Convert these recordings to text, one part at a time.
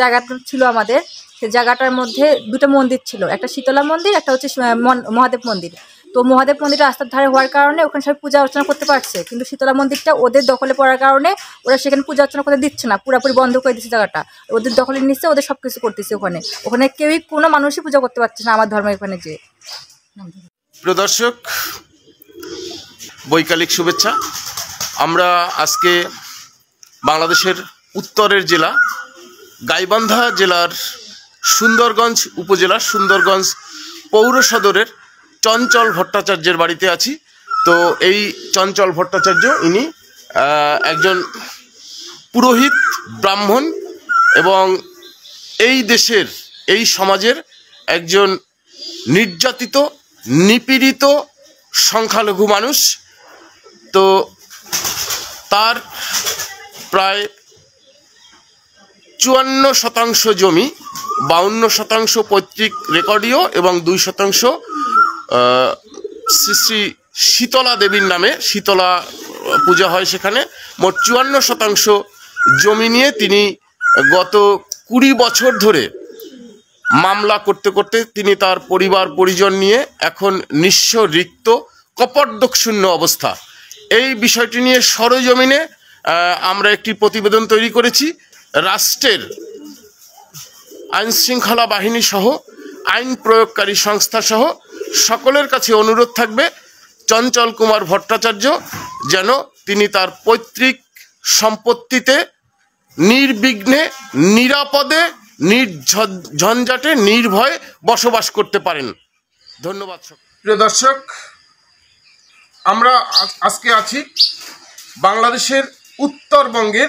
জায়গাটা ছিল আমাদের সে জায়গাটার মধ্যে দুটো মন্দির ছিল একটা শীতলা মন্দির একটা হচ্ছে মহাদেব মন্দির তো মহাদেব মন্দির রাস্তার ধারে হওয়ার কারণে ওখানে সবাই পূজা অর্চনা করতে পারছে কিন্তু শীতলা মন্দিরটা ওদের দখলে পড়ার কারণে ওরা সেখানে পূজা অর্চনা করতে দিচ্ছে না পুরোপুরি বন্ধ করে দিচ্ছে জায়গাটা ওদের দখলে নিচ্ছে ওদের সব কিছু করতেছে ওখানে ওখানে কেউই কোনো মানুষই পূজা করতে পারছে না আমার ধর্মের ওখানে যে প্রদর্শক বৈকালিক শুভেচ্ছা আমরা আজকে বাংলাদেশের উত্তরের জেলা গাইবান্ধা জেলার সুন্দরগঞ্জ উপজেলার সুন্দরগঞ্জ পৌর সদরের চঞ্চল ভট্টাচার্যের বাড়িতে আছি তো এই চঞ্চল ভট্টাচার্য ইনি একজন পুরোহিত ব্রাহ্মণ এবং এই দেশের এই সমাজের একজন নির্যাতিত নিপীড়িত সংখ্যালঘু মানুষ তো তার প্রায় চুয়ান্ন শতাংশ জমি বাউন্ন শতাংশ পৈতৃক রেকর্ডিও এবং দুই শতাংশ শ্রী শ্রী শীতলা দেবীর নামে শীতলা পূজা হয় সেখানে মোট চুয়ান্ন শতাংশ জমি নিয়ে তিনি গত কুড়ি বছর ধরে মামলা করতে করতে তিনি তার পরিবার পরিজন নিয়ে এখন নিঃস্ব রিক্ত কপটদক্ষশূন্য অবস্থা এই বিষয়টি নিয়ে সরজমিনে আমরা একটি প্রতিবেদন তৈরি করেছি রাষ্ট্রের আইনশৃঙ্খলা বাহিনী সহ আইন প্রয়োগকারী সংস্থা সহ সকলের কাছে অনুরোধ থাকবে চঞ্চল কুমার ভট্টাচার্য যেন তিনি তার পৈতৃক সম্পত্তিতে নির্বিঘ্নে নিরাপদে নির্ঝঞ্ঝাটে নির্ভয়ে বসবাস করতে পারেন ধন্যবাদ প্রিয় দর্শক আমরা আজকে আছি বাংলাদেশের উত্তরবঙ্গের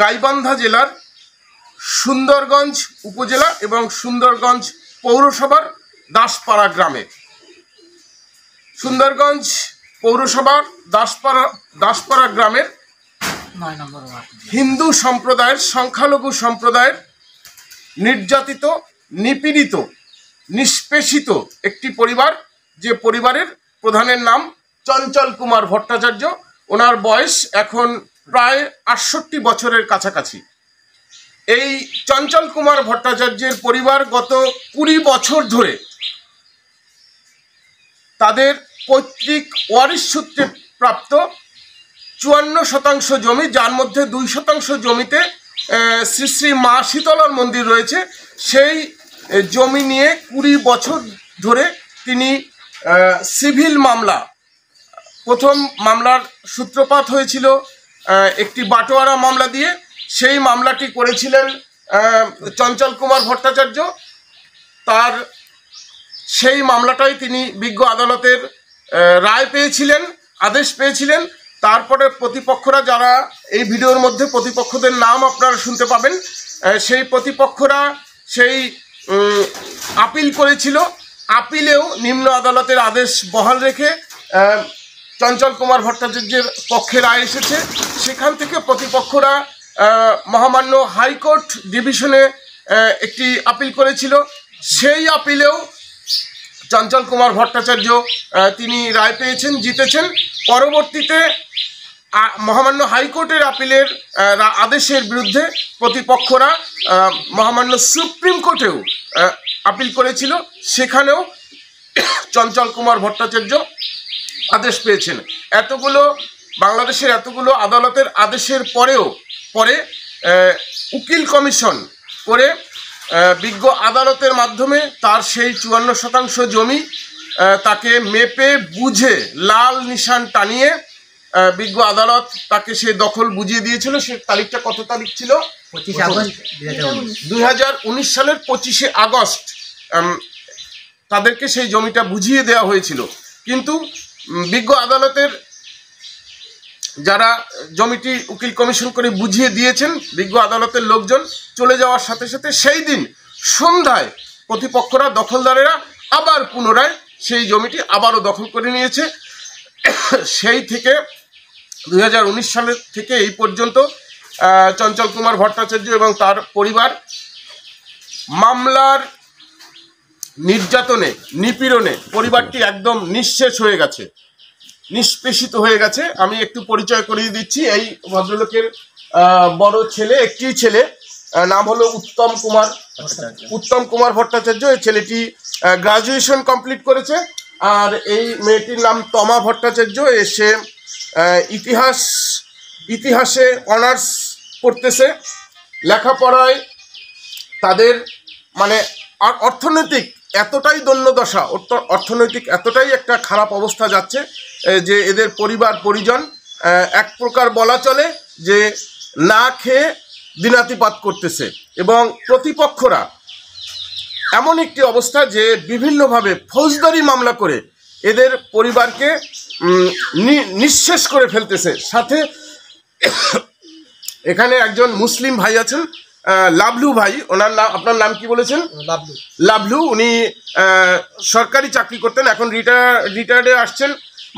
গাইবান্ধা জেলার সুন্দরগঞ্জ উপজেলা এবং সুন্দরগঞ্জ পৌরসভার দাসপাড়া গ্রামে সুন্দরগঞ্জ পৌরসভার দাসপাড়া দাসপাড়া গ্রামের হিন্দু সম্প্রদায়ের সংখ্যালঘু সম্প্রদায়ের নির্যাতিত নিপীড়িত নিষ্পেষিত একটি পরিবার যে পরিবারের প্রধানের নাম চঞ্চল কুমার ভট্টাচার্য ওনার বয়স এখন প্রায় আটষট্টি বছরের কাছাকাছি এই চঞ্চল কুমার ভট্টাচার্যের পরিবার গত কুড়ি বছর ধরে তাদের পৈতৃক ওয়ারিশ সূত্রে প্রাপ্ত চুয়ান্ন শতাংশ জমি যার মধ্যে দুই শতাংশ জমিতে শ্রী শ্রী মা শীতলার মন্দির রয়েছে সেই জমি নিয়ে কুড়ি বছর ধরে তিনি সিভিল মামলা প্রথম মামলার সূত্রপাত হয়েছিল একটি বাটোয়ারা মামলা দিয়ে সেই মামলাটি করেছিলেন চঞ্চল কুমার ভট্টাচার্য তার সেই মামলাটাই তিনি বিজ্ঞ আদালতের রায় পেয়েছিলেন আদেশ পেয়েছিলেন তারপরে প্রতিপক্ষরা যারা এই ভিডিওর মধ্যে প্রতিপক্ষদের নাম আপনারা শুনতে পাবেন সেই প্রতিপক্ষরা সেই আপিল করেছিল আপিলেও নিম্ন আদালতের আদেশ বহাল রেখে চঞ্চল কুমার ভট্টাচার্যের পক্ষে রায় এসেছে সেখান থেকে প্রতিপক্ষরা মহামান্য হাইকোর্ট ডিভিশনে একটি আপিল করেছিল সেই আপিলেও চঞ্চল কুমার ভট্টাচার্য তিনি রায় পেয়েছেন জিতেছেন পরবর্তীতে মহামান্য হাইকোর্টের আপিলের আদেশের বিরুদ্ধে প্রতিপক্ষরা মহামান্য সুপ্রিম কোর্টেও আপিল করেছিল সেখানেও চঞ্চল কুমার ভট্টাচার্য আদেশ পেয়েছেন এতগুলো বাংলাদেশের এতগুলো আদালতের আদেশের পরেও পরে উকিল কমিশন করে বিজ্ঞ আদালতের মাধ্যমে তার সেই চুয়ান্ন শতাংশ জমি তাকে মেপে বুঝে লাল নিশান টানিয়ে বিজ্ঞ আদালত তাকে সে দখল বুঝিয়ে দিয়েছিল সে তারিখটা কত তারিখ ছিল দুই হাজার উনিশ সালের পঁচিশে আগস্ট তাদেরকে সেই জমিটা বুঝিয়ে দেওয়া হয়েছিল কিন্তু বিজ্ঞ আদালতের যারা জমিটি উকিল কমিশন করে বুঝিয়ে দিয়েছেন বিজ্ঞ আদালতের লোকজন চলে যাওয়ার সাথে সাথে সেই দিন সন্ধ্যায় প্রতিপক্ষরা দখলদারেরা আবার পুনরায় সেই জমিটি আবারও দখল করে নিয়েছে সেই থেকে দুই সালের থেকে এই পর্যন্ত চঞ্চল কুমার ভট্টাচার্য এবং তার পরিবার মামলার নির্যাতনে নিপীড়নে পরিবারটি একদম নিঃশেষ হয়ে গেছে নিষ্পেষিত হয়ে গেছে আমি একটু পরিচয় করিয়ে দিচ্ছি এই ভদ্রলোকের বড় ছেলে একটি ছেলে নাম হলো উত্তম কুমার উত্তম কুমার ভট্টাচার্য এই ছেলেটি গ্রাজুয়েশন কমপ্লিট করেছে আর এই মেয়েটির নাম তমা ভট্টাচার্য এসে ইতিহাস ইতিহাসে অনার্স পড়তেছে লেখাপড়ায় তাদের মানে অর্থনৈতিক এতটাই দণ্যদশা অর্থনৈতিক এতটাই একটা খারাপ অবস্থা যাচ্ছে যে এদের পরিবার পরিজন এক প্রকার বলা চলে যে না খেয়ে দিনাতিপাত করতেছে এবং প্রতিপক্ষরা এমন একটি অবস্থা যে বিভিন্নভাবে ফৌজদারি মামলা করে এদের পরিবারকে নিঃশেষ করে ফেলতেছে সাথে এখানে একজন মুসলিম ভাই আছেন লাভলু ভাই ওনার নাম আপনার নাম কি বলেছেন লাভলু লাভলু উনি সরকারি চাকরি করতেন এখন রিটায়ার রিটায়ার্ডে আসছেন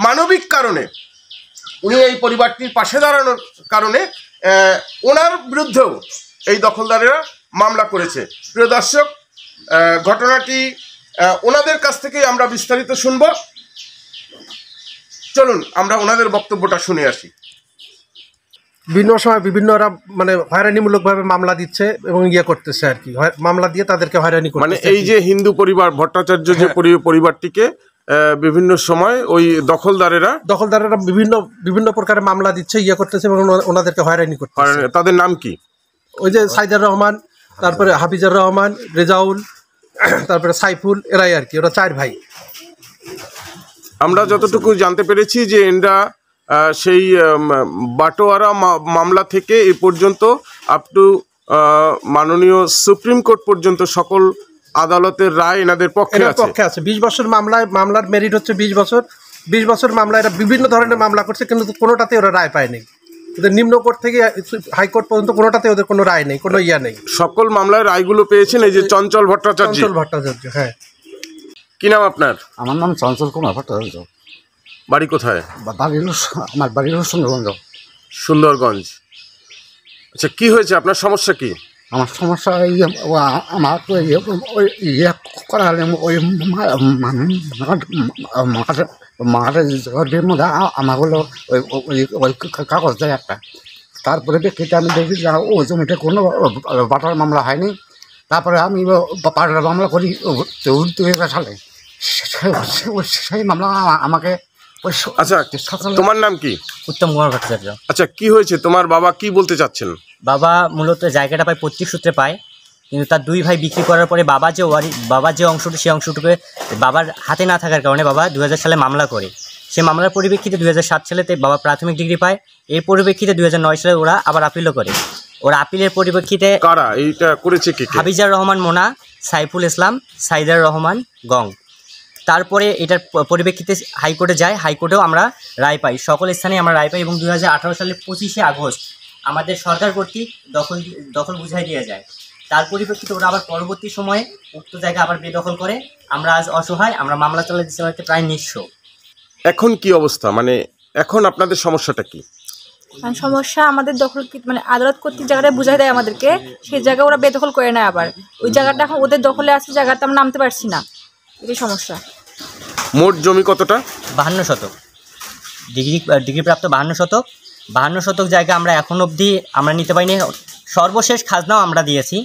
মানবিক কারণে উনি এই পরিবারটির পাশে দাঁড়ানোর কারণে ওনার বিরুদ্ধেও এই দখলদারেরা মামলা করেছে প্রিয় দর্শক ঘটনাটি ওনাদের কাছ থেকেই আমরা বিস্তারিত শুনব চলুন আমরা ওনাদের বক্তব্যটা শুনে আসি বিভিন্ন সময় বিভিন্নরা মানে হয়রানিমূলকভাবে মামলা দিচ্ছে এবং ইয়ে করতেছে আর কি মামলা দিয়ে তাদেরকে হয়রানি মানে এই যে হিন্দু পরিবার ভট্টাচার্য যে হ্যাঁ। পরিবারটিকে বিভিন্ন সময় ওই দখলদারেরা দখলদারেরা বিভিন্ন বিভিন্ন প্রকারের মামলা দিচ্ছে ইয়ে করতেছে এবং ওনাদেরকে হয়রানি করছে তাদের নাম কি ওই যে সাইদার রহমান তারপরে হাফিজার রহমান রেজাউল তারপরে সাইফুল এরাই আর কি ওরা চার ভাই আমরা যতটুকু জানতে পেরেছি যে এনরা সেই বাটোয়ারা মামলা থেকে এ পর্যন্ত আপ টু মাননীয় সুপ্রিম কোর্ট পর্যন্ত সকল আদালতের রায় এনাদের পক্ষে পক্ষে আছে বিশ বছর মামলায় মামলার মেরিট হচ্ছে বিশ বছর বিশ বছর মামলা এরা বিভিন্ন ধরনের মামলা করছে কিন্তু কোনোটাতে ওরা রায় পায়নি ওদের নিম্ন কোর্ট থেকে হাইকোর্ট পর্যন্ত কোনোটাতে ওদের কোনো রায় নেই কোনো ইয়া নেই সকল মামলায় রায়গুলো পেয়েছেন এই যে চঞ্চল ভট্টাচার্য চঞ্চল ভট্টাচার্য হ্যাঁ কি নাম আপনার আমার নাম চঞ্চল কুমার ভট্টাচার্য বাড়ি কোথায় বাড়ি আমার বাড়ি হলো সুন্দরগঞ্জ সুন্দরগঞ্জ আচ্ছা কি হয়েছে আপনার সমস্যা কি আমার সমস্যা এই আমার তো ইয়ে করা হলে ওই মাঠে জগতের মধ্যে আমাগুলো ওই ওই কাগজ দেয় একটা তারপরে ব্যক্তিতে আমি দেখি ও জমিতে কোনো বাটার মামলা হয়নি তারপরে আমি পাটার মামলা করি চৌদ্দ সালে সেই মামলা আমাকে আচ্ছা তোমার নাম কি উত্তম কুমার ভট্টাচার্য আচ্ছা কি হয়েছে তোমার বাবা কি বলতে চাচ্ছেন বাবা মূলত জায়গাটা পায় পৈতৃক সূত্রে পায় কিন্তু তার দুই ভাই বিক্রি করার পরে বাবা যে ওয়ারি বাবার যে অংশটি সেই অংশটুকু বাবার হাতে না থাকার কারণে বাবা দু সালে মামলা করে সে মামলার পরিপ্রেক্ষিতে দু সাত সালেতে বাবা প্রাথমিক ডিগ্রি পায় এর পরিপ্রেক্ষিতে দু সালে ওরা আবার আপিলও করে ওরা আপিলের পরিপ্রেক্ষিতে কারা এইটা করেছে কি হাবিজার রহমান মোনা সাইফুল ইসলাম সাইদার রহমান গং তারপরে এটার পরিপ্রেক্ষিতে হাইকোর্টে যায় হাইকোর্টেও আমরা রায় পাই সকল স্থানে আমরা রায় পাই এবং দু সালের পঁচিশে আগস্ট আমাদের সরকার কর্তৃক দখল দখল বুঝাই দিয়ে যায় তার পরিপ্রেক্ষিতে ওরা আবার পরবর্তী সময়ে উক্ত জায়গা আবার বেদখল করে আমরা আজ অসহায় আমরা মামলা চালাতে দিচ্ছি প্রায় নিঃস্ব এখন কি অবস্থা মানে এখন আপনাদের সমস্যাটা কি সমস্যা আমাদের দখল মানে আদালত কর্তৃক জায়গাটা বুঝাই দেয় আমাদেরকে সেই জায়গা ওরা বেদখল করে নেয় আবার ওই জায়গাটা এখন ওদের দখলে আছে জায়গাটা আমরা নামতে পারছি না এটাই সমস্যা মোট জমি কতটা বাহান্ন শতক ডিগ্রি ডিগ্রিপ্রাপ্ত বাহান্ন শতক বাহান্ন শতক জায়গা আমরা এখন অবধি আমরা নিতে পারিনি সর্বশেষ খাজনাও আমরা দিয়েছি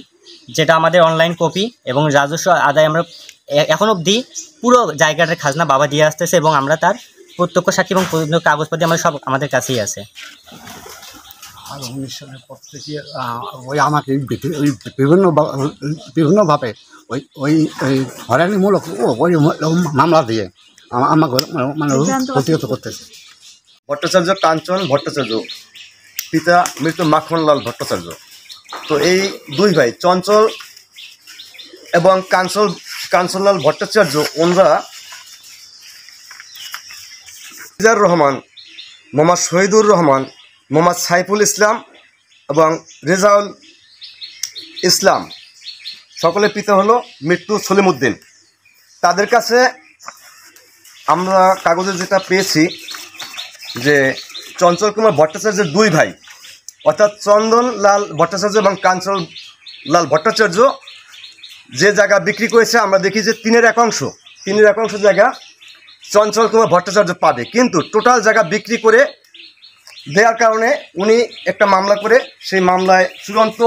যেটা আমাদের অনলাইন কপি এবং রাজস্ব আদায় আমরা এখন অবধি পুরো জায়গাটার খাজনা বাবা দিয়ে আসতেছে এবং আমরা তার প্রত্যক্ষ সাক্ষী এবং কাগজপাতি আমাদের সব আমাদের কাছেই আছে আর অনুষ্ঠানের পর থেকে ওই আমাকে বিভিন্ন বিভিন্নভাবে ওই ওই ওই হরানিমূলক ওই মামলা দিয়ে আমাকে মানে প্রতিহত মানে করতেছে ভট্টাচার্য কাঞ্চন ভট্টাচার্য পিতা মৃত মাখনলাল ভট্টাচার্য তো এই দুই ভাই চঞ্চল এবং কাঞ্চল কাঞ্চনলাল ভট্টাচার্য ওনরা রহমান মোহাম্মদ শহীদুর রহমান মোহাম্মদ সাইফুল ইসলাম এবং রেজাউল ইসলাম সকলের পিতা হলো মৃত্যু সলিমুদ্দিন তাদের কাছে আমরা কাগজে যেটা পেয়েছি যে চঞ্চল কুমার ভট্টাচার্যের দুই ভাই অর্থাৎ চন্দন লাল ভট্টাচার্য এবং কাঞ্চল লাল ভট্টাচার্য যে জায়গা বিক্রি করেছে আমরা দেখি যে তিনের একাংশ তিনের একাংশ জায়গা চঞ্চল কুমার ভট্টাচার্য পাবে কিন্তু টোটাল জায়গা বিক্রি করে দেওয়ার কারণে উনি একটা মামলা করে সেই মামলায় চূড়ান্ত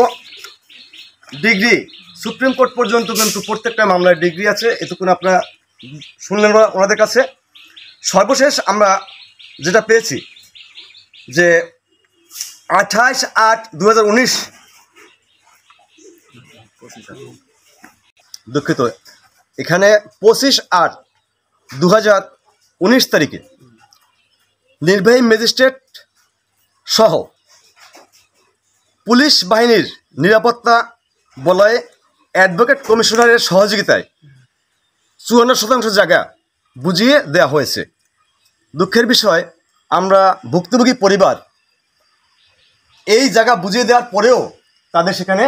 ডিগ্রি সুপ্রিম কোর্ট পর্যন্ত কিন্তু প্রত্যেকটা মামলায় ডিগ্রি আছে এতক্ষণ আপনারা শুনলেন ওনাদের কাছে সর্বশেষ আমরা যেটা পেয়েছি যে আঠাশ আট দু দুঃখিত এখানে পঁচিশ আট দু তারিখে নির্বাহী ম্যাজিস্ট্রেট সহ পুলিশ বাহিনীর নিরাপত্তা বলয়ে অ্যাডভোকেট কমিশনারের সহযোগিতায় চুয়ান্ন শতাংশ জায়গা বুঝিয়ে দেয়া হয়েছে দুঃখের বিষয় আমরা ভুক্তভোগী পরিবার এই জায়গা বুঝিয়ে দেওয়ার পরেও তাদের সেখানে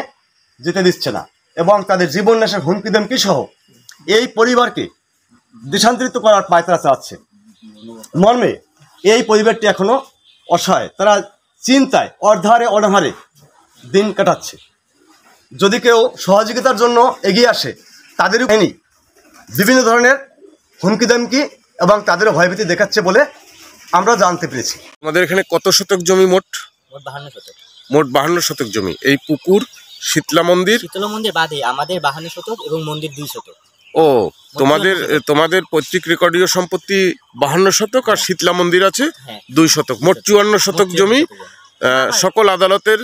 যেতে দিচ্ছে না এবং তাদের জীবন নেশার হুমকি দেমকি সহ এই পরিবারকে দেশান্তরিত করার পায়তারা চাচ্ছে মর্মে এই পরিবারটি এখনও অসহায় তারা চিন্তায় অর্ধারে অনাহারে দিন কাটাচ্ছে যদি কেউ সহযোগিতার জন্য এগিয়ে আসে তাদেরও হয়নি বিভিন্ন ধরনের হুমকি দামকি এবং তাদেরও ভয়ভীতি দেখাচ্ছে বলে আমরা জানতে পেরেছি আমাদের এখানে কত শতক জমি মোট মোট বাহান্ন শতক জমি এই পুকুর শীতলা মন্দির শীতলা মন্দির বাদে আমাদের বাহান্ন শতক এবং মন্দির দুই শতক ও তোমাদের তোমাদের পৈতৃক রেকর্ডীয় সম্পত্তি বাহান্ন শতক আর শীতলা মন্দির আছে হ্যাঁ। দুই শতক মোট চুয়ান্ন শতক জমি হ্যাঁ। সকল আদালতের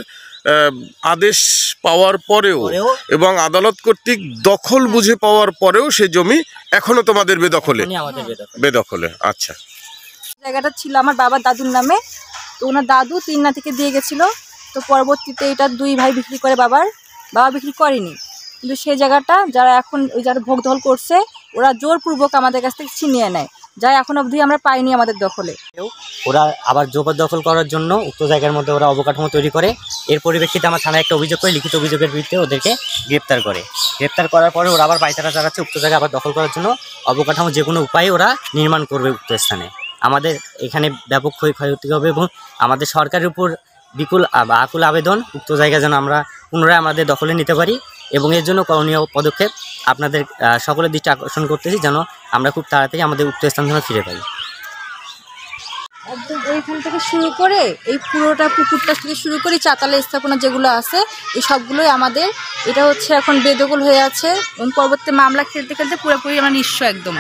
আদেশ পাওয়ার পরেও এবং আদালত কর্তৃক দখল হ্যাঁ। বুঝে পাওয়ার পরেও সে জমি এখনো তোমাদের বেদখলে বেদখলে আচ্ছা জায়গাটা ছিল আমার বাবা দাদুর নামে তো ওনার দাদু তিন না থেকে দিয়ে গেছিল তো পরবর্তীতে এটা দুই ভাই বিক্রি করে বাবার বাবা বিক্রি করেনি কিন্তু সেই জায়গাটা যারা এখন ওই যারা ভোগ দখল করছে ওরা জোরপূর্বক আমাদের কাছ থেকে ছিনিয়ে নেয় যা এখন অবধি আমরা পাইনি আমাদের দখলে ওরা আবার দখল করার জন্য উক্ত জায়গার মধ্যে ওরা অবকাঠামো তৈরি করে এর পরিপ্রেক্ষিতে আমার থানায় একটা অভিযোগ করে লিখিত অভিযোগের বিরুদ্ধে ওদেরকে গ্রেপ্তার করে গ্রেপ্তার করার পরে ওরা আবার পাইতারা চালাচ্ছে উক্ত জায়গা আবার দখল করার জন্য অবকাঠামো যে কোনো উপায়ে ওরা নির্মাণ করবে উক্ত স্থানে আমাদের এখানে ব্যাপক ক্ষয় ক্ষয়ক্ষতি হবে এবং আমাদের সরকারের উপর বিকুল আকুল আবেদন উক্ত জায়গা যেন আমরা পুনরায় আমাদের দখলে নিতে পারি এবং এর জন্য করণীয় পদক্ষেপ আপনাদের সকলের দৃষ্টি আকর্ষণ করতেছি যেন আমরা খুব তাড়াতাড়ি আমাদের উক্ত স্থান যেন ফিরে পাই একদম ওইখান থেকে শুরু করে এই পুরোটা পুকুরটা থেকে শুরু করে চাতালে স্থাপনা যেগুলো আছে এই সবগুলোই আমাদের এটা হচ্ছে এখন বেদগোল হয়ে আছে এবং পরবর্তী মামলা খেলতে খেলতে পুরোপুরি আমরা নিঃস্ব একদম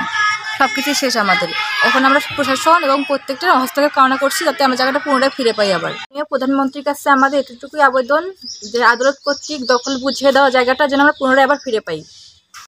সব কিছুই শেষ আমাদের এখন আমরা প্রশাসন এবং প্রত্যেকটা হস্তক্ষেপ কামনা করছি যাতে আমরা জায়গাটা পুনরায় ফিরে পাই আবার প্রধানমন্ত্রীর কাছে আমাদের এতটুকুই আবেদন যে আদালত কর্তৃক দখল বুঝিয়ে দেওয়া জায়গাটা যেন আমরা পুনরায় আবার ফিরে পাই